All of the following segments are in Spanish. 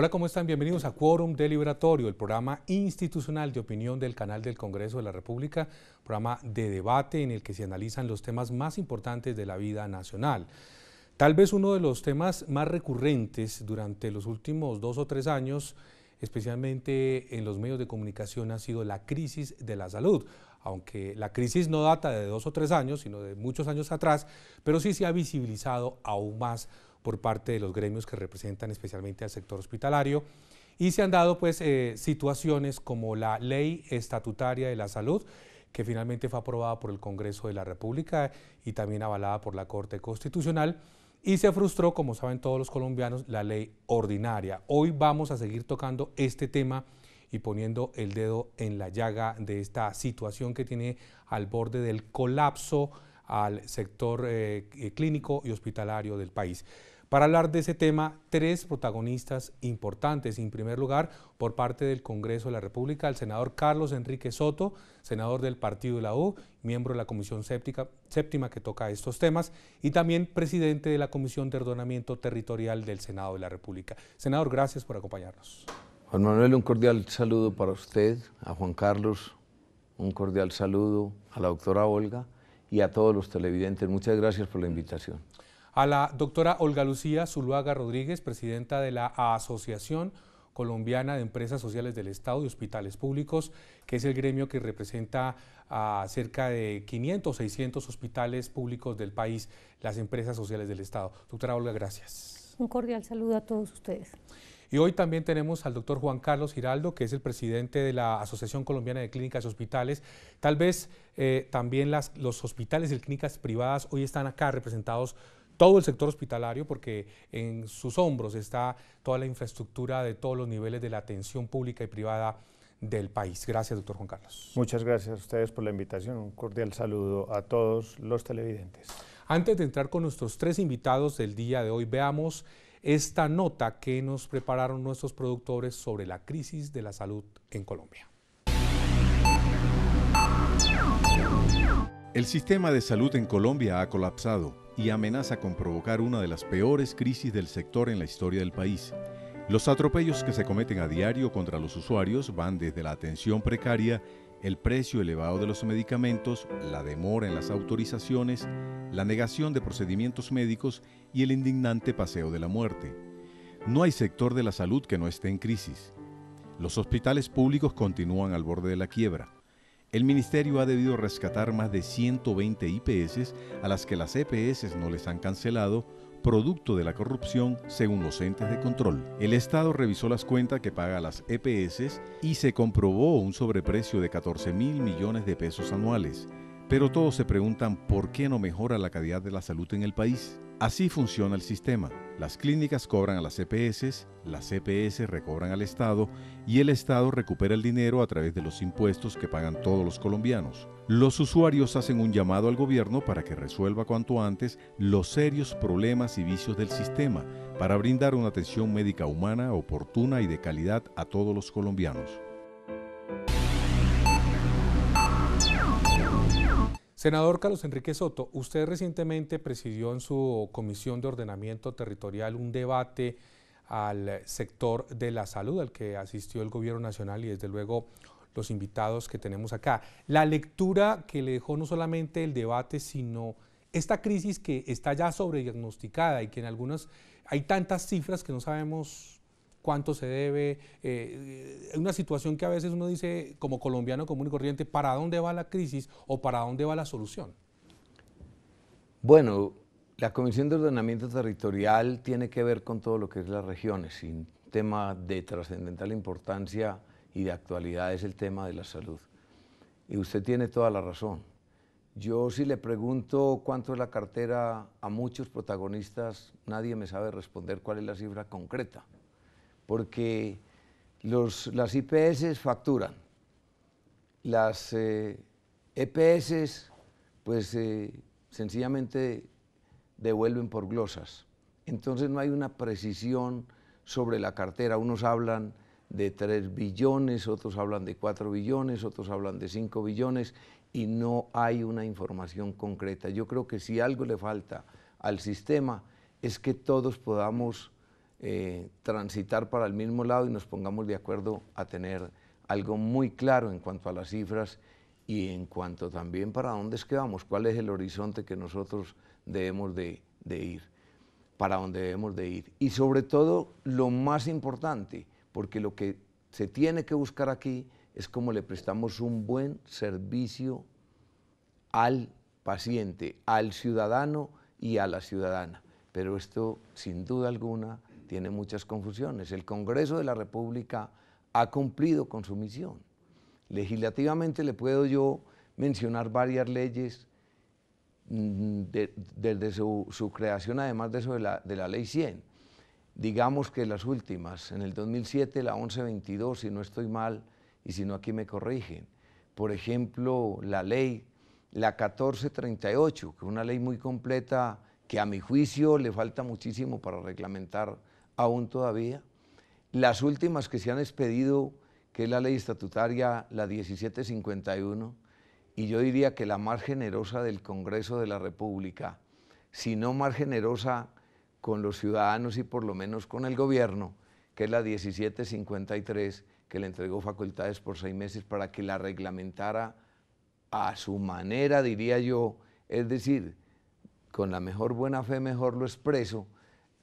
Hola, ¿cómo están? Bienvenidos a Quórum Deliberatorio, el programa institucional de opinión del canal del Congreso de la República, programa de debate en el que se analizan los temas más importantes de la vida nacional. Tal vez uno de los temas más recurrentes durante los últimos dos o tres años, especialmente en los medios de comunicación, ha sido la crisis de la salud aunque la crisis no data de dos o tres años, sino de muchos años atrás, pero sí se ha visibilizado aún más por parte de los gremios que representan especialmente al sector hospitalario. Y se han dado pues eh, situaciones como la ley estatutaria de la salud, que finalmente fue aprobada por el Congreso de la República y también avalada por la Corte Constitucional. Y se frustró, como saben todos los colombianos, la ley ordinaria. Hoy vamos a seguir tocando este tema y poniendo el dedo en la llaga de esta situación que tiene al borde del colapso al sector eh, eh, clínico y hospitalario del país. Para hablar de ese tema, tres protagonistas importantes. En primer lugar, por parte del Congreso de la República, el senador Carlos Enrique Soto, senador del Partido de la U, miembro de la Comisión Séptima que toca estos temas, y también presidente de la Comisión de Ordenamiento Territorial del Senado de la República. Senador, gracias por acompañarnos. Juan Manuel, un cordial saludo para usted, a Juan Carlos, un cordial saludo a la doctora Olga y a todos los televidentes. Muchas gracias por la invitación a la doctora Olga Lucía Zuluaga Rodríguez, presidenta de la Asociación Colombiana de Empresas Sociales del Estado y Hospitales Públicos, que es el gremio que representa a cerca de 500, 600 hospitales públicos del país, las empresas sociales del Estado. Doctora Olga, gracias. Un cordial saludo a todos ustedes. Y hoy también tenemos al doctor Juan Carlos Giraldo, que es el presidente de la Asociación Colombiana de Clínicas y Hospitales. Tal vez eh, también las, los hospitales y clínicas privadas hoy están acá representados todo el sector hospitalario, porque en sus hombros está toda la infraestructura de todos los niveles de la atención pública y privada del país. Gracias, doctor Juan Carlos. Muchas gracias a ustedes por la invitación. Un cordial saludo a todos los televidentes. Antes de entrar con nuestros tres invitados del día de hoy, veamos esta nota que nos prepararon nuestros productores sobre la crisis de la salud en Colombia. El sistema de salud en Colombia ha colapsado y amenaza con provocar una de las peores crisis del sector en la historia del país. Los atropellos que se cometen a diario contra los usuarios van desde la atención precaria, el precio elevado de los medicamentos, la demora en las autorizaciones, la negación de procedimientos médicos y el indignante paseo de la muerte. No hay sector de la salud que no esté en crisis. Los hospitales públicos continúan al borde de la quiebra. El ministerio ha debido rescatar más de 120 IPS a las que las EPS no les han cancelado producto de la corrupción, según los entes de control. El Estado revisó las cuentas que paga las EPS y se comprobó un sobreprecio de 14 mil millones de pesos anuales. Pero todos se preguntan por qué no mejora la calidad de la salud en el país. Así funciona el sistema. Las clínicas cobran a las CPS, e las CPS e recobran al Estado y el Estado recupera el dinero a través de los impuestos que pagan todos los colombianos. Los usuarios hacen un llamado al gobierno para que resuelva cuanto antes los serios problemas y vicios del sistema para brindar una atención médica humana, oportuna y de calidad a todos los colombianos. Senador Carlos Enrique Soto, usted recientemente presidió en su comisión de ordenamiento territorial un debate al sector de la salud al que asistió el gobierno nacional y desde luego los invitados que tenemos acá. La lectura que le dejó no solamente el debate, sino esta crisis que está ya sobrediagnosticada y que en algunas hay tantas cifras que no sabemos cuánto se debe, eh, una situación que a veces uno dice como colombiano común y corriente, ¿para dónde va la crisis o para dónde va la solución? Bueno, la Comisión de Ordenamiento Territorial tiene que ver con todo lo que es las regiones y un tema de trascendental importancia y de actualidad es el tema de la salud. Y usted tiene toda la razón. Yo si le pregunto cuánto es la cartera a muchos protagonistas, nadie me sabe responder cuál es la cifra concreta porque los, las IPS facturan, las EPS eh, e pues eh, sencillamente devuelven por glosas. Entonces no hay una precisión sobre la cartera. Unos hablan de 3 billones, otros hablan de 4 billones, otros hablan de 5 billones y no hay una información concreta. Yo creo que si algo le falta al sistema es que todos podamos eh, transitar para el mismo lado y nos pongamos de acuerdo a tener algo muy claro en cuanto a las cifras y en cuanto también para dónde es que vamos, cuál es el horizonte que nosotros debemos de, de ir, para dónde debemos de ir. Y sobre todo, lo más importante, porque lo que se tiene que buscar aquí es cómo le prestamos un buen servicio al paciente, al ciudadano y a la ciudadana. Pero esto, sin duda alguna, tiene muchas confusiones. El Congreso de la República ha cumplido con su misión. Legislativamente le puedo yo mencionar varias leyes mm, desde su, creación, además de eso la, de la, ley 100. Digamos que las últimas, en el 2007 la 1122, si no estoy mal, y si no aquí me corrigen. Por ejemplo, la ley, la 1438, que es una ley muy completa que a mi juicio le falta muchísimo para reglamentar aún todavía. Las últimas que se han expedido, que es la ley estatutaria, la 1751, y yo diría que la más generosa del Congreso de la República, si no más generosa con los ciudadanos y por lo menos con el gobierno, que es la 1753, que le entregó facultades por seis meses para que la reglamentara a su manera, diría yo, es decir, con la mejor buena fe, mejor lo expreso,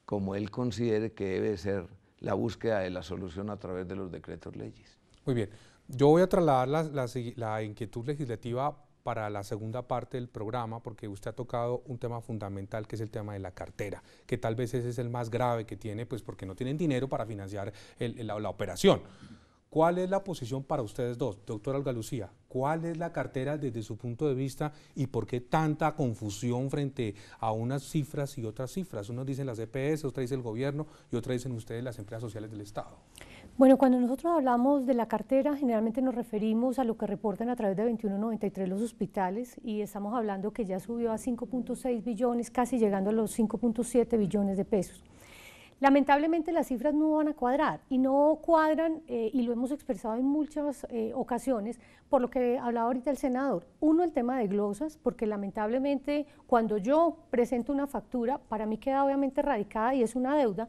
como él considere que debe ser la búsqueda de la solución a través de los decretos leyes. Muy bien, yo voy a trasladar la, la, inquietud legislativa para la segunda parte del programa, porque usted ha tocado un tema fundamental que es el tema de la cartera, que tal vez ese es el más grave que tiene, pues porque no tienen dinero para financiar la, la operación. ¿Cuál es la posición para ustedes dos? Doctora Algalucía? ¿cuál es la cartera desde su punto de vista y por qué tanta confusión frente a unas cifras y otras cifras? Uno dicen las EPS, otra dice el gobierno y otra dicen ustedes las empresas sociales del Estado. Bueno, cuando nosotros hablamos de la cartera, generalmente nos referimos a lo que reportan a través de 2193 los hospitales y estamos hablando que ya subió a 5.6 billones, casi llegando a los 5.7 billones de pesos. Lamentablemente las cifras no van a cuadrar y no cuadran, eh, y lo hemos expresado en muchas eh, ocasiones, por lo que hablaba ahorita el senador. Uno, el tema de glosas, porque lamentablemente cuando yo presento una factura, para mí queda obviamente radicada y es una deuda,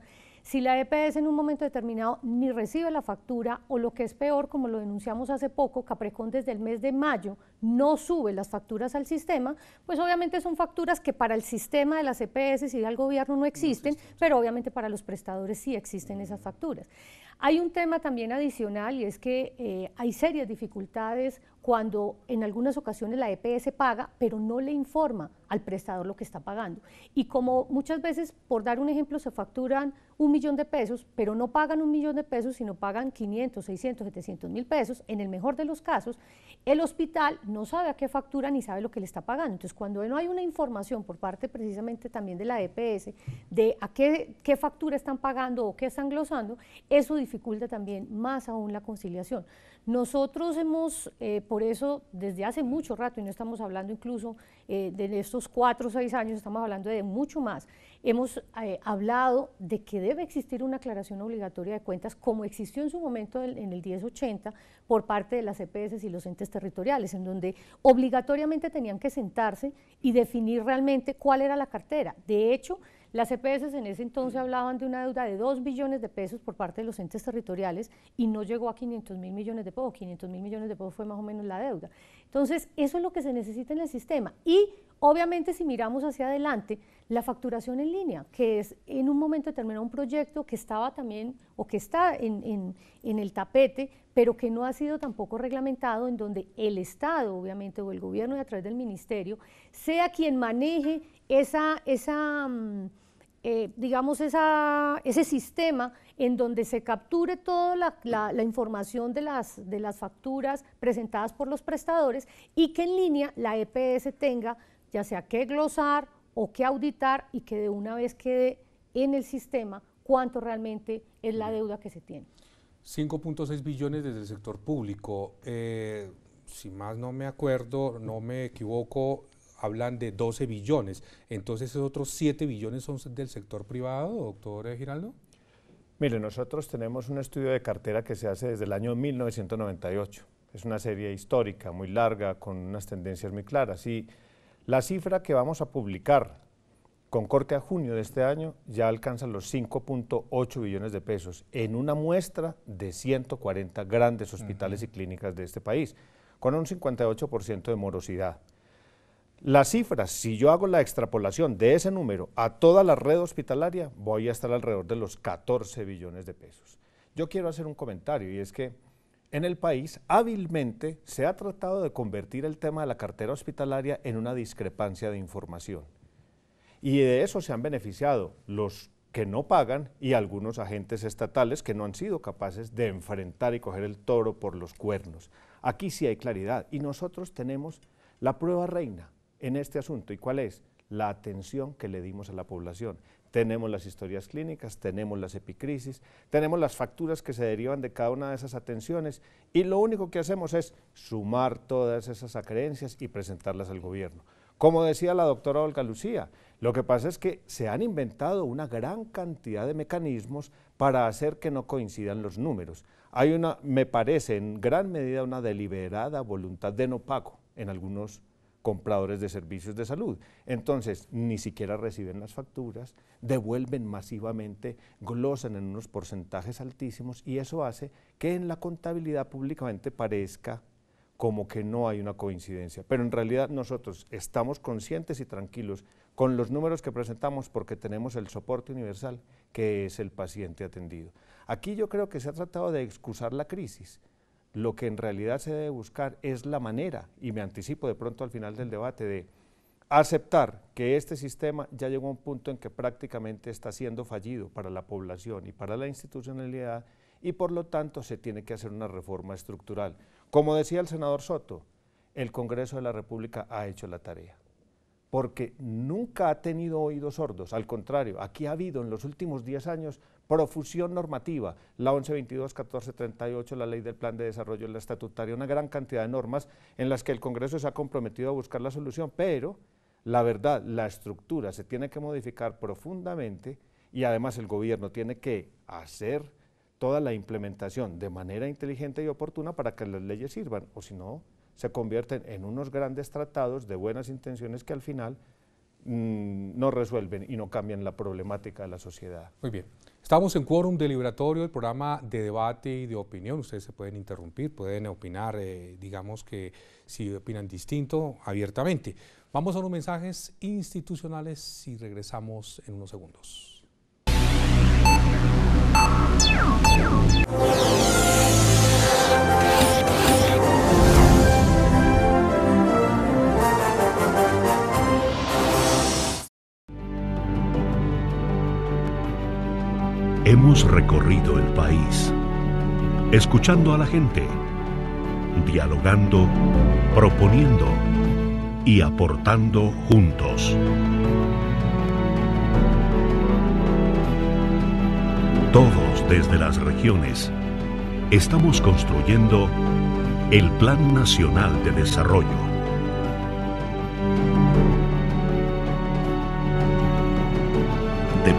si la EPS en un momento determinado ni recibe la factura o lo que es peor, como lo denunciamos hace poco, Caprecón desde el mes de mayo no sube las facturas al sistema, pues obviamente son facturas que para el sistema de las EPS y del gobierno no existen, pero obviamente para los prestadores sí existen esas facturas. Hay un tema también adicional y es que eh, hay serias dificultades cuando en algunas ocasiones la EPS paga, pero no le informa al prestador lo que está pagando. Y como muchas veces, por dar un ejemplo, se facturan un millón de pesos, pero no pagan un millón de pesos, sino pagan 500, 600, 700 mil pesos, en el mejor de los casos, el hospital no sabe a qué factura ni sabe lo que le está pagando. Entonces, cuando no hay una información por parte precisamente también de la EPS de a qué, factura están pagando o qué están glosando, eso dificulta también más aún la conciliación. Nosotros hemos, eh, por eso, desde hace mucho rato, y no estamos hablando incluso eh, de estos cuatro o seis años, estamos hablando de mucho más, hemos eh, hablado de que debe existir una aclaración obligatoria de cuentas, como existió en su momento en, el 1080 por parte de las EPS y los entes territoriales, en donde obligatoriamente tenían que sentarse y definir realmente cuál era la cartera. De hecho, las EPS en ese entonces hablaban de una deuda de 2 billones de pesos por parte de los entes territoriales y no llegó a 500 mil millones de pesos. 500 mil millones de pesos fue más o menos la deuda. Entonces, eso es lo que se necesita en el sistema. Y obviamente, si miramos hacia adelante, la facturación en línea, que es en un momento determinado un proyecto que estaba también o que está en, en el tapete, pero que no ha sido tampoco reglamentado, en donde el Estado, obviamente, o el gobierno y a través del ministerio, sea quien maneje esa, mm, eh, digamos, esa, ese sistema en donde se capture toda la, información de las, de las facturas presentadas por los prestadores y que en línea la EPS tenga ya sea que glosar o que auditar y que de una vez quede en el sistema cuánto realmente es la deuda que se tiene. 5.6 billones desde el sector público. Eh, si más no me acuerdo, no me equivoco, hablan de 12 billones. Entonces, ¿esos otros 7 billones son del sector privado, doctor Giraldo? Mire, nosotros tenemos un estudio de cartera que se hace desde el año 1998. Es una serie histórica, muy larga, con unas tendencias muy claras. Y la cifra que vamos a publicar con corte a junio de este año ya alcanza los 5.8 billones de pesos en una muestra de 140 grandes hospitales y clínicas de este país, con un 58% de morosidad. Las cifras, si yo hago la extrapolación de ese número a toda la red hospitalaria, voy a estar alrededor de los 14 billones de pesos. Yo quiero hacer un comentario y es que en el país hábilmente se ha tratado de convertir el tema de la cartera hospitalaria en una discrepancia de información. Y de eso se han beneficiado los que no pagan y algunos agentes estatales que no han sido capaces de enfrentar y coger el toro por los cuernos. Aquí sí hay claridad y nosotros tenemos la prueba reina en este asunto. ¿Y cuál es? La atención que le dimos a la población. Tenemos las historias clínicas, tenemos las epicrisis, tenemos las facturas que se derivan de cada una de esas atenciones y lo único que hacemos es sumar todas esas creencias y presentarlas al gobierno. Como decía la doctora Olga Lucía, lo que pasa es que se han inventado una gran cantidad de mecanismos para hacer que no coincidan los números. Hay una, me parece, en gran medida una deliberada voluntad de no pago en algunos compradores de servicios de salud. Entonces, ni siquiera reciben las facturas, devuelven masivamente, glosan en unos porcentajes altísimos y eso hace que en la contabilidad públicamente parezca como que no hay una coincidencia. Pero en realidad nosotros estamos conscientes y tranquilos con los números que presentamos porque tenemos el soporte universal que es el paciente atendido. Aquí yo creo que se ha tratado de excusar la crisis. Lo que en realidad se debe buscar es la manera, y me anticipo de pronto al final del debate, de aceptar que este sistema ya llegó a un punto en que prácticamente está siendo fallido para la población y para la institucionalidad y por lo tanto se tiene que hacer una reforma estructural. Como decía el senador Soto, el Congreso de la República ha hecho la tarea, porque nunca ha tenido oídos sordos, al contrario, aquí ha habido en los últimos 10 años profusión normativa, la 1122, 1438, la ley del plan de desarrollo, la estatutaria, una gran cantidad de normas en las que el Congreso se ha comprometido a buscar la solución, pero la verdad, la estructura se tiene que modificar profundamente y además el gobierno tiene que hacer toda la implementación de manera inteligente y oportuna para que las leyes sirvan, o si no, se convierten en unos grandes tratados de buenas intenciones que al final Mm, no resuelven y no cambian la problemática de la sociedad. Muy bien. Estamos en quórum deliberatorio, el programa de debate y de opinión. Ustedes se pueden interrumpir, pueden opinar, eh, digamos que si opinan distinto, abiertamente. Vamos a unos mensajes institucionales y regresamos en unos segundos. recorrido el país, escuchando a la gente, dialogando, proponiendo y aportando juntos. Todos desde las regiones estamos construyendo el Plan Nacional de Desarrollo.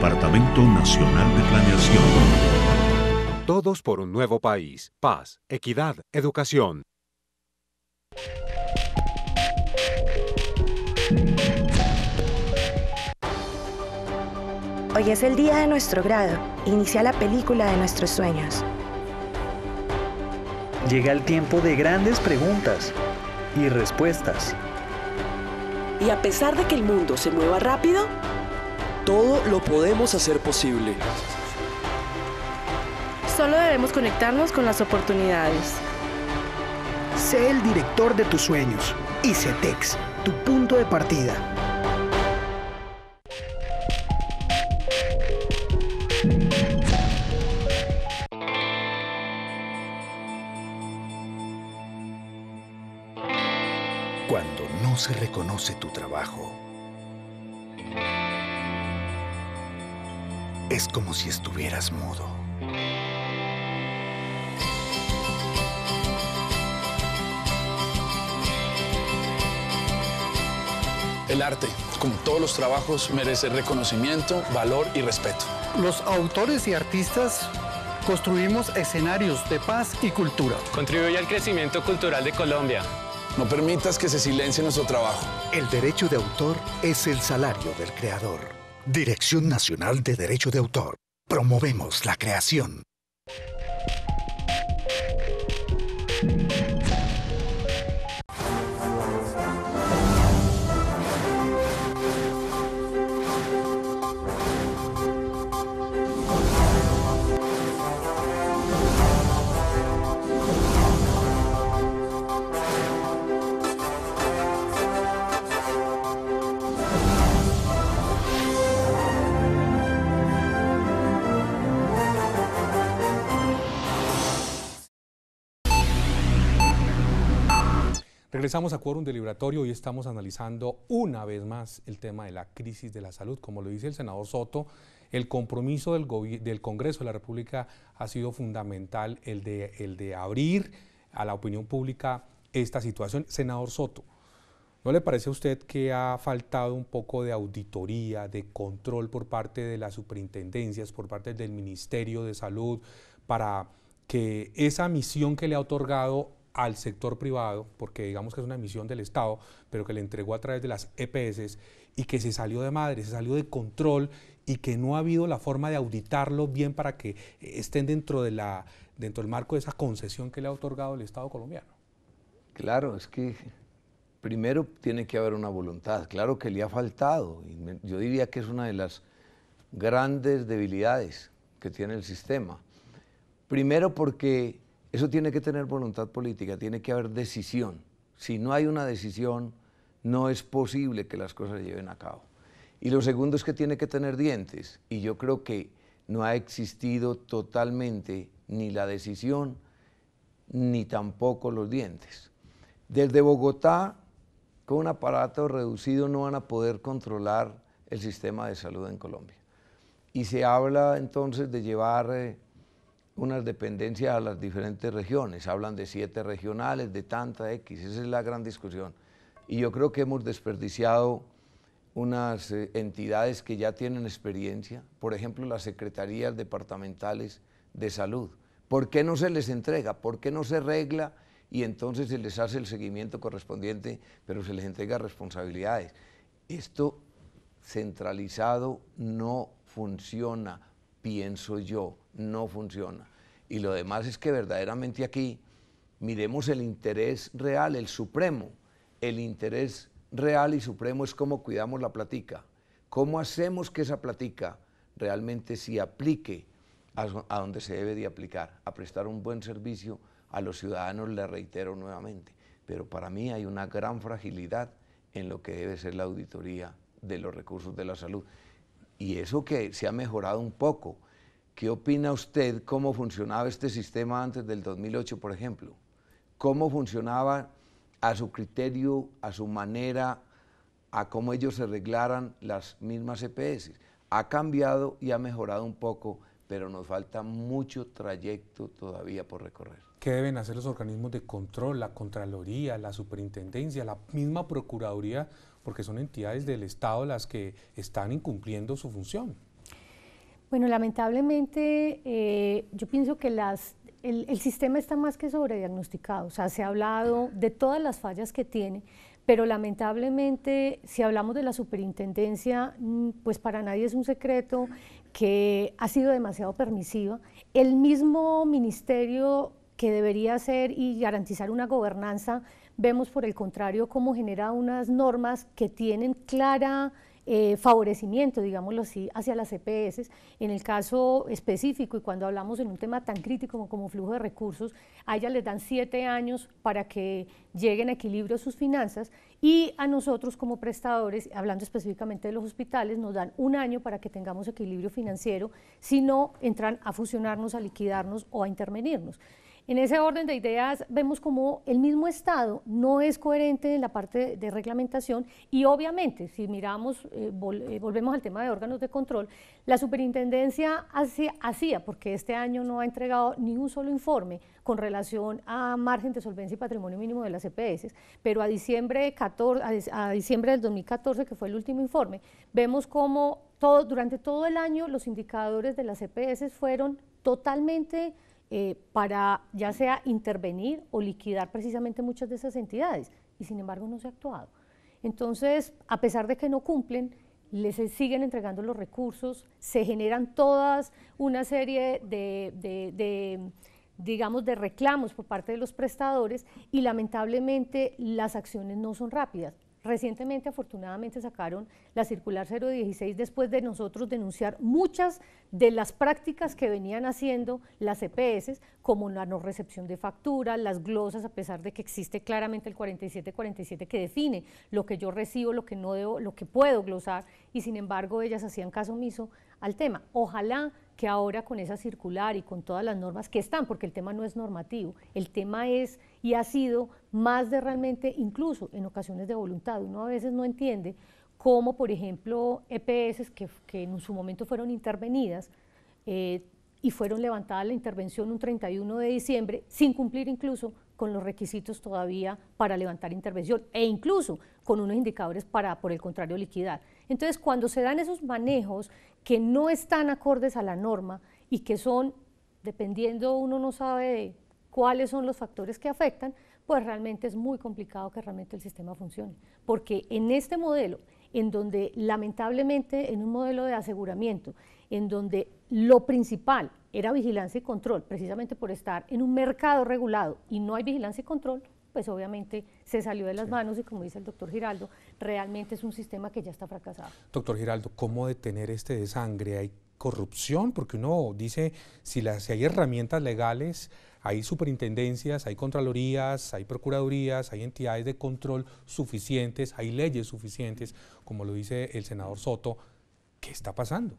Departamento Nacional de Planeación. Todos por un nuevo país. Paz, equidad, educación. Hoy es el día de nuestro grado. Inicia la película de nuestros sueños. Llega el tiempo de grandes preguntas y respuestas. Y a pesar de que el mundo se mueva rápido, todo lo podemos hacer posible. Solo debemos conectarnos con las oportunidades. Sé el director de tus sueños. y ICETEX, tu punto de partida. Cuando no se reconoce tu trabajo, Es como si estuvieras mudo. El arte, como todos los trabajos, merece reconocimiento, valor y respeto. Los autores y artistas construimos escenarios de paz y cultura. Contribuye al crecimiento cultural de Colombia. No permitas que se silencie nuestro trabajo. El derecho de autor es el salario del creador. Dirección Nacional de Derecho de Autor. Promovemos la creación. Regresamos a Quórum Deliberatorio y estamos analizando una vez más el tema de la crisis de la salud. Como lo dice el senador Soto, el compromiso del, Congreso de la República ha sido fundamental, el de, el de abrir a la opinión pública esta situación. Senador Soto, ¿no le parece a usted que ha faltado un poco de auditoría, de control por parte de las superintendencias, por parte del Ministerio de Salud, para que esa misión que le ha otorgado al sector privado, porque digamos que es una emisión del Estado, pero que le entregó a través de las EPS y que se salió de madre, se salió de control y que no ha habido la forma de auditarlo bien para que eh, estén dentro, de la, dentro del marco de esa concesión que le ha otorgado el Estado colombiano. Claro, es que primero tiene que haber una voluntad, claro que le ha faltado, yo diría que es una de las grandes debilidades que tiene el sistema. Primero porque eso tiene que tener voluntad política, tiene que haber decisión. Si no hay una decisión, no es posible que las cosas se lleven a cabo. Y lo segundo es que tiene que tener dientes. Y yo creo que no ha existido totalmente ni la decisión, ni tampoco los dientes. Desde Bogotá, con un aparato reducido, no van a poder controlar el sistema de salud en Colombia. Y se habla entonces de llevar... Eh, unas dependencias a las diferentes regiones. Hablan de siete regionales, de tanta X. Esa es la gran discusión. Y yo creo que hemos desperdiciado unas eh, entidades que ya tienen experiencia, por ejemplo, las secretarías departamentales de salud. ¿Por qué no se les entrega? ¿Por qué no se regla? Y entonces se les hace el seguimiento correspondiente, pero se les entrega responsabilidades. Esto centralizado no funciona, pienso yo, no funciona. Y lo demás es que verdaderamente aquí miremos el interés real, el supremo. El interés real y supremo es cómo cuidamos la platica, cómo hacemos que esa platica realmente se aplique a, a, donde se debe de aplicar, a prestar un buen servicio a los ciudadanos, le reitero nuevamente. Pero para mí hay una gran fragilidad en lo que debe ser la auditoría de los recursos de la salud. Y eso que se ha mejorado un poco, ¿Qué opina usted cómo funcionaba este sistema antes del 2008, por ejemplo? ¿Cómo funcionaba a su criterio, a su manera, a cómo ellos se arreglaran las mismas EPS? Ha cambiado y ha mejorado un poco, pero nos falta mucho trayecto todavía por recorrer. ¿Qué deben hacer los organismos de control, la Contraloría, la Superintendencia, la misma Procuraduría? Porque son entidades del Estado las que están incumpliendo su función. Bueno, lamentablemente eh, yo pienso que las, el, el, sistema está más que sobrediagnosticado, o sea, se ha hablado de todas las fallas que tiene, pero lamentablemente si hablamos de la superintendencia, mm, pues para nadie es un secreto que ha sido demasiado permisiva. El mismo ministerio que debería hacer y garantizar una gobernanza, vemos por el contrario cómo genera unas normas que tienen clara eh, favorecimiento, digámoslo así, hacia las EPS. En el caso específico y cuando hablamos en un tema tan crítico como, como flujo de recursos, a ellas les dan siete años para que lleguen a equilibrio sus finanzas y a nosotros como prestadores, hablando específicamente de los hospitales, nos dan un año para que tengamos equilibrio financiero, si no entran a fusionarnos, a liquidarnos o a intervenirnos. En ese orden de ideas vemos como el mismo Estado no es coherente en la parte de reglamentación y obviamente si miramos, eh, eh, volvemos al tema de órganos de control, la superintendencia hacía, porque este año no ha entregado ni un solo informe con relación a margen de solvencia y patrimonio mínimo de las EPS, pero a diciembre, 14, a, diciembre del 2014, que fue el último informe, vemos como todo, durante todo el año los indicadores de las EPS fueron totalmente eh, para ya sea intervenir o liquidar precisamente muchas de esas entidades y sin embargo no se ha actuado. Entonces, a pesar de que no cumplen, les siguen entregando los recursos, se generan todas una serie de reclamos por parte de los prestadores y lamentablemente las acciones no son rápidas. Recientemente, afortunadamente, sacaron la circular 016 después de nosotros denunciar muchas de las prácticas que venían haciendo las EPS, como la no recepción de factura, las glosas, a pesar de que existe claramente el 4747 que define lo que yo recibo, lo que no debo, lo que puedo glosar, y sin embargo ellas hacían caso omiso al tema. Ojalá que ahora con esa circular y con todas las normas que están, porque el tema no es normativo, el tema es y ha sido más de realmente, incluso en ocasiones de voluntad, uno a veces no entiende cómo, por ejemplo, EPS que, que en su momento fueron intervenidas eh, y fueron levantadas la intervención un 31 de diciembre, sin cumplir incluso con los requisitos todavía para levantar intervención e incluso con unos indicadores para, por el contrario, liquidar. Entonces, cuando se dan esos manejos que no están acordes a la norma y que son, dependiendo, uno no sabe cuáles son los factores que afectan, pues realmente es muy complicado que realmente el sistema funcione. Porque en este modelo, en donde lamentablemente en un modelo de aseguramiento, en donde lo principal era vigilancia y control, precisamente por estar en un mercado regulado y no hay vigilancia y control, pues obviamente se salió de las manos y como dice el doctor Giraldo, realmente es un sistema que ya está fracasado. Doctor Giraldo, ¿cómo detener este desangre? ¿Hay corrupción? Porque uno dice, si, si hay herramientas legales, hay superintendencias, hay contralorías, hay procuradurías, hay entidades de control suficientes, hay leyes suficientes, como lo dice el senador Soto, ¿qué está pasando?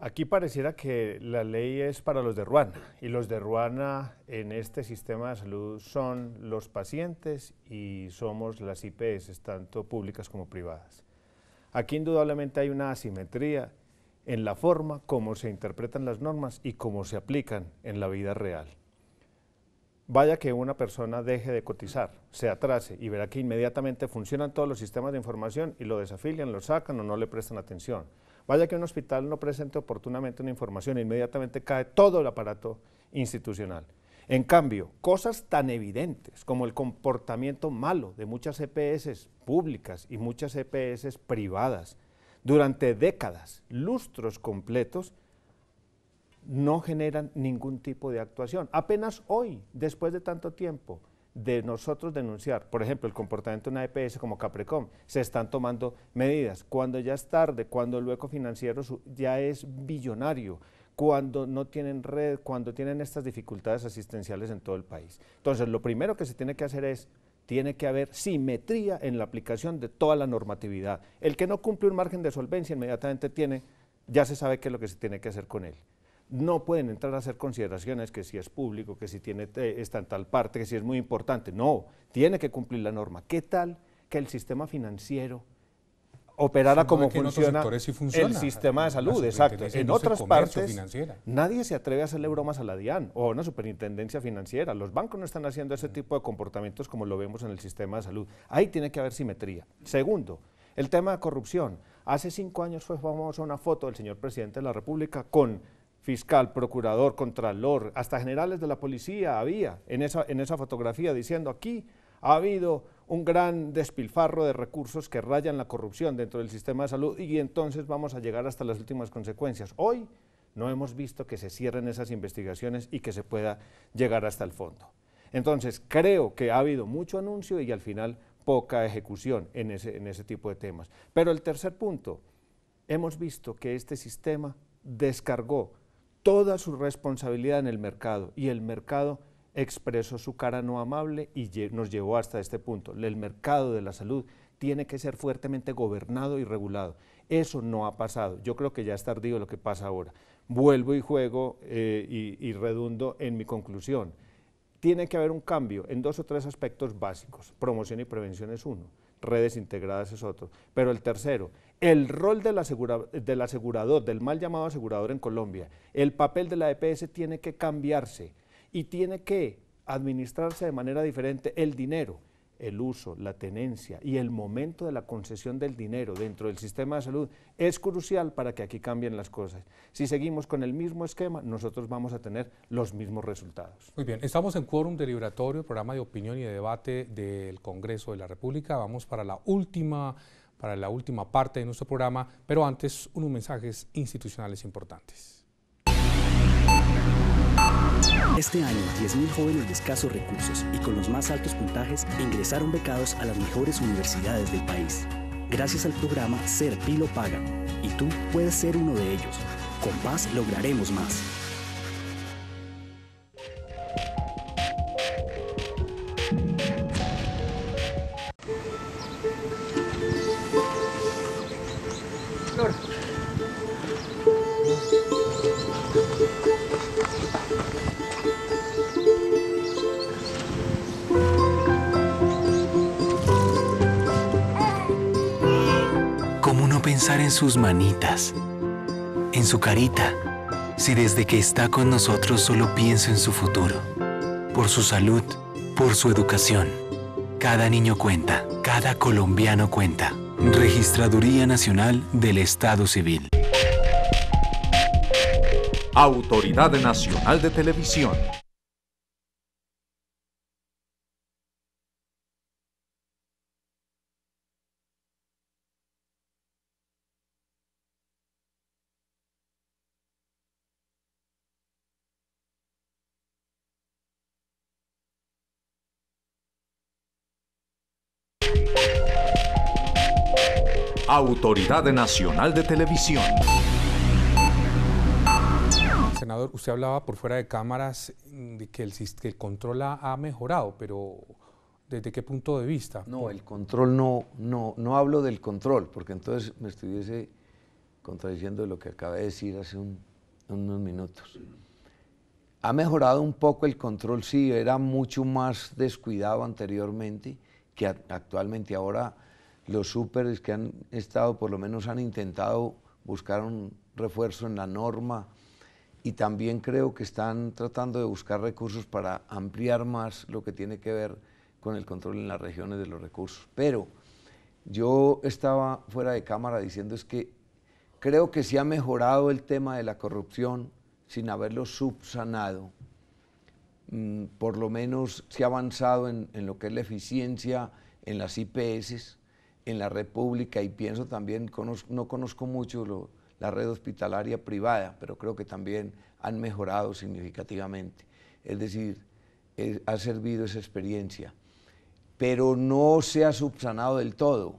Aquí pareciera que la ley es para los de Ruana y los de Ruana en este sistema de salud son los pacientes y somos las IPS, tanto públicas como privadas. Aquí indudablemente hay una asimetría en la forma como se interpretan las normas y cómo se aplican en la vida real. Vaya que una persona deje de cotizar, se atrase y verá que inmediatamente funcionan todos los sistemas de información y lo desafilian, lo sacan o no le prestan atención Vaya que un hospital no presente oportunamente una información, inmediatamente cae todo el aparato institucional. En cambio, cosas tan evidentes como el comportamiento malo de muchas EPS públicas y muchas EPS privadas durante décadas, lustros completos, no generan ningún tipo de actuación. Apenas hoy, después de tanto tiempo, de nosotros denunciar, por ejemplo, el comportamiento de una EPS como Caprecom, se están tomando medidas. Cuando ya es tarde, cuando el hueco financiero ya es billonario, cuando no tienen red, cuando tienen estas dificultades asistenciales en todo el país. Entonces, lo primero que se tiene que hacer es, tiene que haber simetría en la aplicación de toda la normatividad. El que no cumple un margen de solvencia inmediatamente tiene, ya se sabe qué es lo que se tiene que hacer con él no pueden entrar a hacer consideraciones que si es público, que si tiene, eh, está en tal parte, que si es muy importante. No, tiene que cumplir la norma. ¿Qué tal que el sistema financiero operara como funciona, el sistema de salud, exacto. En otras partes, nadie se atreve a hacerle bromas a la DIAN o a una superintendencia financiera. Los bancos no están haciendo ese mm. tipo de comportamientos como lo vemos en el sistema de salud. Ahí tiene que haber simetría. Segundo, el tema de corrupción. Hace cinco años fue famosa una foto del señor presidente de la República con fiscal, procurador, contralor, hasta generales de la policía había en esa, en esa fotografía diciendo aquí ha habido un gran despilfarro de recursos que rayan la corrupción dentro del sistema de salud y entonces vamos a llegar hasta las últimas consecuencias. Hoy no hemos visto que se cierren esas investigaciones y que se pueda llegar hasta el fondo. Entonces, creo que ha habido mucho anuncio y al final poca ejecución en ese, en ese tipo de temas. Pero el tercer punto, hemos visto que este sistema descargó toda su responsabilidad en el mercado y el mercado expresó su cara no amable y nos llevó hasta este punto. El mercado de la salud tiene que ser fuertemente gobernado y regulado. Eso no ha pasado. Yo creo que ya es tardío lo que pasa ahora. Vuelvo y juego eh, y redundo en mi conclusión. Tiene que haber un cambio en dos o tres aspectos básicos. Promoción y prevención es uno redes integradas es otro. Pero el tercero, el rol del, del asegurador, del mal llamado asegurador en Colombia, el papel de la EPS tiene que cambiarse y tiene que administrarse de manera diferente el dinero el uso, la tenencia y el momento de la concesión del dinero dentro del sistema de salud es crucial para que aquí cambien las cosas. Si seguimos con el mismo esquema, nosotros vamos a tener los mismos resultados. Muy bien, estamos en quórum deliberatorio, programa de opinión y de debate del Congreso de la República. Vamos para la última para la última parte de nuestro programa, pero antes unos mensajes institucionales importantes. Este año, 10.000 jóvenes de escasos recursos y con los más altos puntajes ingresaron becados a las mejores universidades del país. Gracias al programa Ser Pilo Paga. Y tú puedes ser uno de ellos. Con Paz lograremos más. en sus manitas, en su carita, si desde que está con nosotros solo pienso en su futuro, por su salud, por su educación. Cada niño cuenta, cada colombiano cuenta. Registraduría Nacional del Estado Civil. Autoridad Nacional de Televisión. Autoridad Nacional de Televisión. Senador, usted hablaba por fuera de cámaras mm, de que el, el control ha mejorado, pero ¿desde qué punto de vista? No, el control no, no, no hablo del control, porque entonces me estuviese contradiciendo lo que acaba de decir hace unos minutos. Ha mejorado un poco el control, sí, era mucho más descuidado anteriormente, que actualmente ahora los superes que han estado, por lo menos han intentado buscar un refuerzo en la norma y también creo que están tratando de buscar recursos para ampliar más lo que tiene que ver con el control en las regiones de los recursos. Pero yo estaba fuera de cámara diciendo es que creo que se ha mejorado el tema de la corrupción sin haberlo subsanado. Mm, por lo menos se ha avanzado en, en lo que es la eficiencia en las IPS, en la república y pienso también, no conozco mucho la red hospitalaria privada, pero creo que también han mejorado significativamente. Es decir, eh, ha servido esa experiencia, pero no se ha subsanado del todo.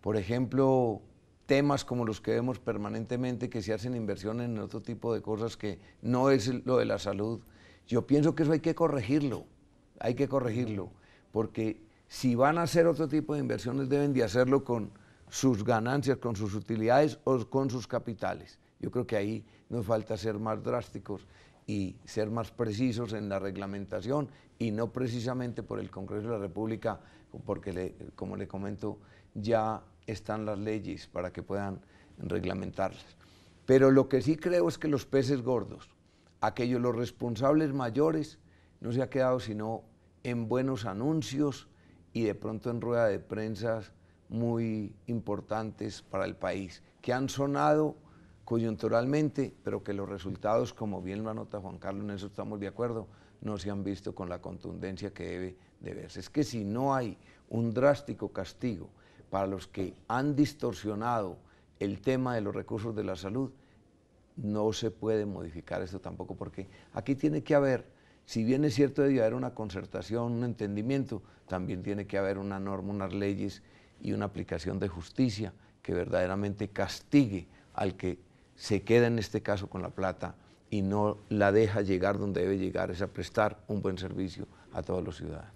Por ejemplo, temas como los que vemos permanentemente, que se hacen inversiones en otro tipo de cosas que no es lo de la salud. Yo pienso que eso hay que corregirlo, hay que corregirlo, porque si van a hacer otro tipo de inversiones, deben de hacerlo con sus ganancias, con sus utilidades o con sus capitales. Yo creo que ahí nos falta ser más drásticos y ser más precisos en la reglamentación y no precisamente por el Congreso de la República, porque como le comento, ya están las leyes para que puedan reglamentarlas. Pero lo que sí creo es que los peces gordos, aquellos los responsables mayores, no se ha quedado sino en buenos anuncios, y de pronto en rueda de prensas muy importantes para el país, que han sonado coyunturalmente, pero que los resultados, como bien lo anota Juan Carlos, en eso estamos de acuerdo, no se han visto con la contundencia que debe de verse. Es que si no hay un drástico castigo para los que han distorsionado el tema de los recursos de la salud, no se puede modificar esto tampoco, porque aquí tiene que haber si bien es cierto debe haber una concertación, un entendimiento, también tiene que haber una norma, unas leyes y una aplicación de justicia que verdaderamente castigue al que se queda en este caso con la plata y no la deja llegar donde debe llegar, es a prestar un buen servicio a todos los ciudadanos.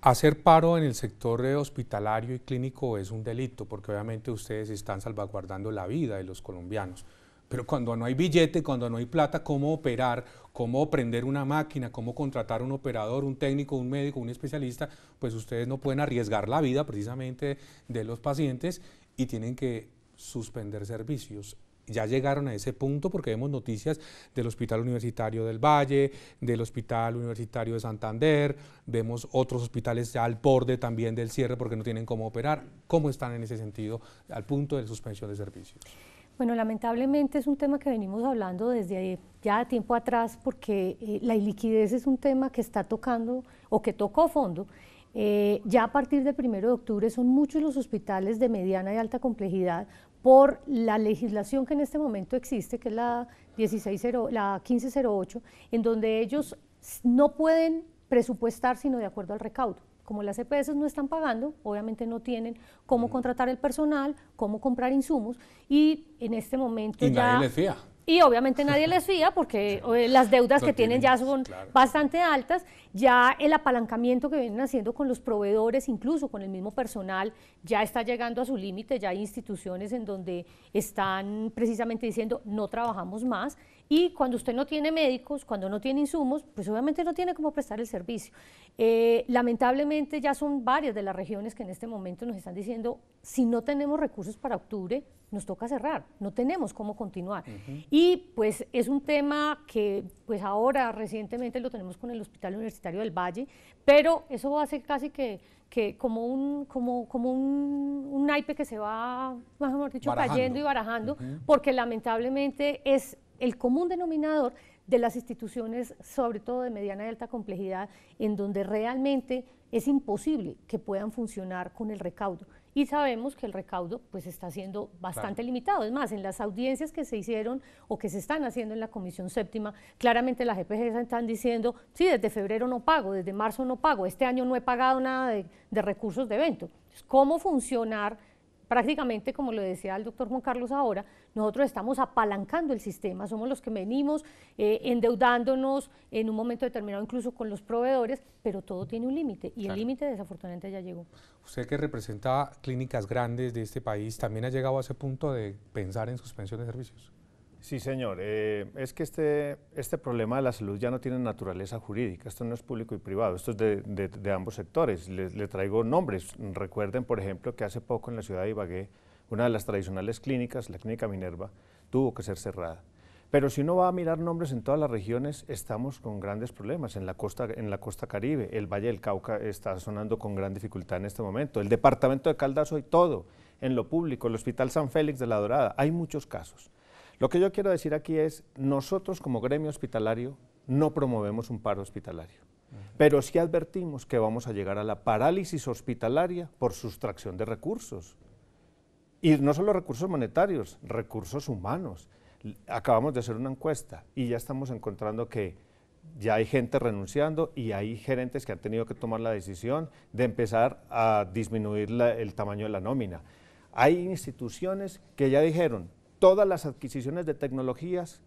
Hacer paro en el sector hospitalario y clínico es un delito, porque obviamente ustedes están salvaguardando la vida de los colombianos. Pero cuando no hay billete, cuando no hay plata, ¿cómo operar? ¿Cómo prender una máquina? ¿Cómo contratar un operador, un técnico, un médico, un especialista? Pues ustedes no pueden arriesgar la vida precisamente de los pacientes y tienen que suspender servicios ya llegaron a ese punto porque vemos noticias del Hospital Universitario del Valle, del Hospital Universitario de Santander, vemos otros hospitales ya al borde también del cierre porque no tienen cómo operar. ¿Cómo están en ese sentido al punto de suspensión de servicios? Bueno, lamentablemente es un tema que venimos hablando desde ya tiempo atrás porque eh, la iliquidez es un tema que está tocando o que tocó fondo. Eh, ya a partir del 1 de octubre son muchos los hospitales de mediana y alta complejidad por la legislación que en este momento existe, que es la, 16.0, la 1508, en donde ellos no pueden presupuestar sino de acuerdo al recaudo como las EPS no están pagando, obviamente no tienen cómo contratar el personal, cómo comprar insumos y en este momento y ya... Nadie les fía. Y obviamente nadie les fía porque eh, las deudas que tienen, ya son bastante altas. Ya el apalancamiento que vienen haciendo con los proveedores, incluso con el mismo personal, ya está llegando a su límite. Ya hay instituciones en donde están precisamente diciendo no trabajamos más y cuando usted no tiene médicos, cuando no tiene insumos, pues obviamente no tiene cómo prestar el servicio. Eh, lamentablemente ya son varias de las regiones que en este momento nos están diciendo, si no tenemos recursos para octubre, nos toca cerrar, no tenemos cómo continuar. Y pues es un tema que pues ahora recientemente lo tenemos con el Hospital Universitario del Valle, pero eso hace casi que, que como un como como un, un naipe que se va, más o menos dicho, cayendo y barajando, porque lamentablemente es el común denominador de las instituciones, sobre todo de mediana y alta complejidad, en donde realmente es imposible que puedan funcionar con el recaudo. Y sabemos que el recaudo pues está siendo bastante limitado. Es más, en las audiencias que se hicieron o que se están haciendo en la Comisión Séptima, claramente las EPGs están diciendo, sí, desde febrero no pago, desde marzo no pago, este año no he pagado nada de, recursos de evento. ¿Cómo funcionar prácticamente, como lo decía el doctor Juan Carlos ahora, nosotros estamos apalancando el sistema, somos los que venimos eh, endeudándonos en un momento determinado incluso con los proveedores, pero todo tiene un límite y el límite desafortunadamente ya llegó. Usted que representa clínicas grandes de este país, ¿también ha llegado a ese punto de pensar en suspensión de servicios? Sí, señor. Eh, es que este, este problema de la salud ya no tiene naturaleza jurídica. Esto no es público y privado, esto es de, ambos sectores. Le, traigo nombres. Recuerden, por ejemplo, que hace poco en la ciudad de Ibagué, una de las tradicionales clínicas, la clínica Minerva, tuvo que ser cerrada. Pero si uno va a mirar nombres en todas las regiones, estamos con grandes problemas. En la costa, en la costa caribe, el Valle del Cauca está sonando con gran dificultad en este momento. El departamento de Caldas hoy todo, en lo público, el Hospital San Félix de la Dorada, hay muchos casos. Lo que yo quiero decir aquí es, nosotros como gremio hospitalario no promovemos un paro hospitalario, pero sí advertimos que vamos a llegar a la parálisis hospitalaria por sustracción de recursos. Y no solo recursos monetarios, recursos humanos. Acabamos de hacer una encuesta y ya estamos encontrando que ya hay gente renunciando y hay gerentes que han tenido que tomar la decisión de empezar a disminuir el tamaño de la nómina. Hay instituciones que ya dijeron, todas las adquisiciones de tecnologías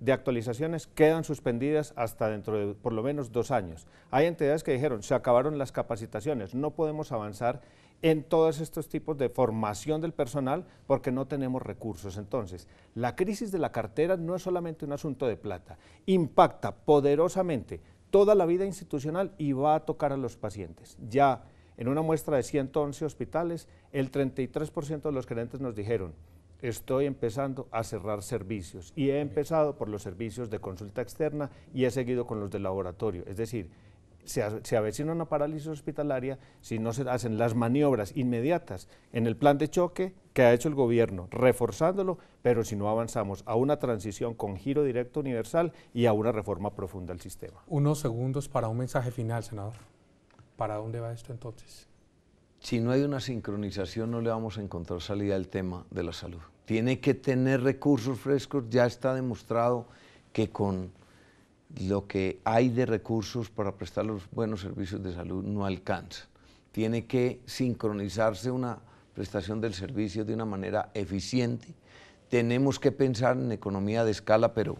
de actualizaciones quedan suspendidas hasta dentro de por lo menos dos años. Hay entidades que dijeron, se acabaron las capacitaciones, no podemos avanzar en todos estos tipos de formación del personal porque no tenemos recursos. Entonces, la crisis de la cartera no es solamente un asunto de plata, impacta poderosamente toda la vida institucional y va a tocar a los pacientes. Ya en una muestra de 111 hospitales, el 33% de los gerentes nos dijeron, estoy empezando a cerrar servicios y he empezado por los servicios de consulta externa y he seguido con los de laboratorio. Es decir, se, avecina una parálisis hospitalaria si no se hacen las maniobras inmediatas en el plan de choque que ha hecho el gobierno, reforzándolo, pero si no avanzamos a una transición con giro directo universal y a una reforma profunda del sistema. Unos segundos para un mensaje final, senador. ¿Para dónde va esto entonces? si no hay una sincronización no le vamos a encontrar salida al tema de la salud. Tiene que tener recursos frescos, ya está demostrado que con lo que hay de recursos para prestar los buenos servicios de salud no alcanza. Tiene que sincronizarse una prestación del servicio de una manera eficiente. Tenemos que pensar en economía de escala, pero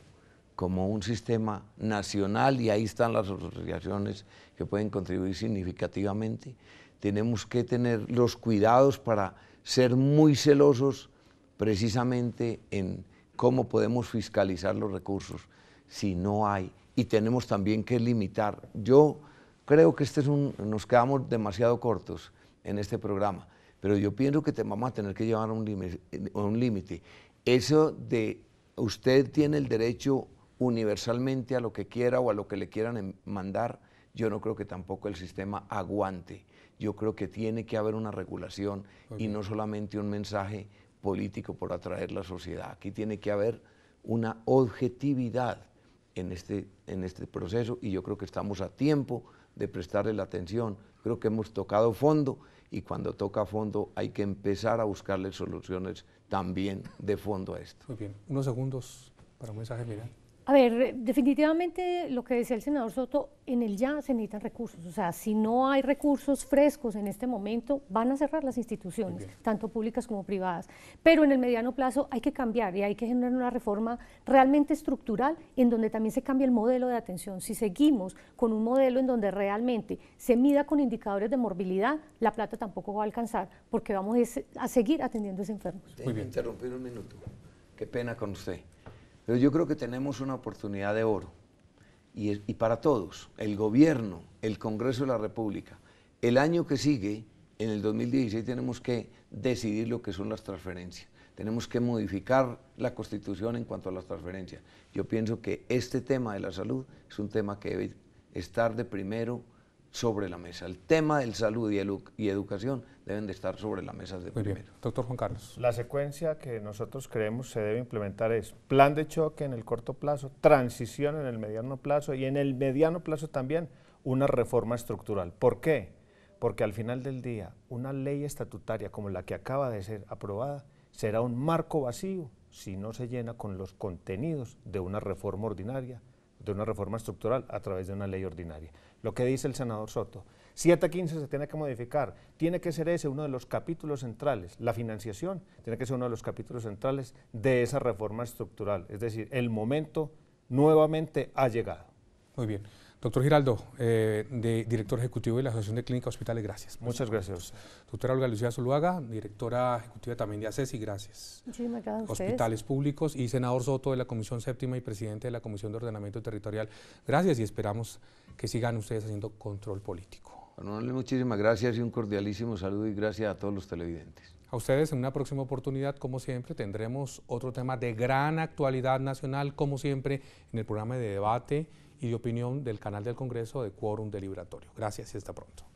como un sistema nacional y ahí están las asociaciones que pueden contribuir significativamente tenemos que tener los cuidados para ser muy celosos precisamente en cómo podemos fiscalizar los recursos si no hay. Y tenemos también que limitar. Yo creo que este es un, nos quedamos demasiado cortos en este programa, pero yo pienso que te vamos a tener que llevar a un límite. Eso de usted tiene el derecho universalmente a lo que quiera o a lo que le quieran mandar, yo no creo que tampoco el sistema aguante yo creo que tiene que haber una regulación y no solamente un mensaje político por atraer la sociedad. Aquí tiene que haber una objetividad en este, en este proceso y yo creo que estamos a tiempo de prestarle la atención. Creo que hemos tocado fondo y cuando toca fondo hay que empezar a buscarle soluciones también de fondo a esto. Muy bien, unos segundos para un mensaje final. A ver, definitivamente lo que decía el senador Soto, en el ya se necesitan recursos. O sea, si no hay recursos frescos en este momento, van a cerrar las instituciones, tanto públicas como privadas. Pero en el mediano plazo hay que cambiar y hay que generar una reforma realmente estructural en donde también se cambie el modelo de atención. Si seguimos con un modelo en donde realmente se mida con indicadores de morbilidad, la plata tampoco va a alcanzar porque vamos a seguir atendiendo a ese enfermo. Muy bien. Interrumpir un minuto. Qué pena con usted. Pero yo creo que tenemos una oportunidad de oro. Y, para todos, el gobierno, el Congreso de la República. El año que sigue, en el 2016, tenemos que decidir lo que son las transferencias. Tenemos que modificar la Constitución en cuanto a las transferencias. Yo pienso que este tema de la salud es un tema que debe estar de primero sobre la mesa. El tema del salud y, y educación deben de estar sobre la mesa de primero. Doctor Juan Carlos. La secuencia que nosotros creemos se debe implementar es plan de choque en el corto plazo, transición en el mediano plazo y en el mediano plazo también una reforma estructural. ¿Por qué? Porque al final del día, una ley estatutaria como la que acaba de ser aprobada será un marco vacío si no se llena con los contenidos de una reforma ordinaria, de una reforma estructural a través de una ley ordinaria lo que dice el senador Soto. 7.15 se tiene que modificar. Tiene que ser ese uno de los capítulos centrales. La financiación tiene que ser uno de los capítulos centrales de esa reforma estructural. Es decir, el momento nuevamente ha llegado. Muy bien. Doctor Giraldo, eh, director ejecutivo de la Asociación de Clínicas Hospitales, gracias. Muchas gracias. Doctora Olga Lucía Zuluaga, directora ejecutiva también de ACESI, gracias. Muchísimas gracias. Hospitales Públicos y senador Soto de la Comisión Séptima y presidente de la Comisión de Ordenamiento Territorial, gracias y esperamos que sigan ustedes haciendo control político. Bueno, muchísimas gracias y un cordialísimo saludo y gracias a todos los televidentes. A ustedes en una próxima oportunidad, como siempre, tendremos otro tema de gran actualidad nacional, como siempre, en el programa de debate y de opinión del canal del Congreso de Quórum Deliberatorio. Gracias y hasta pronto.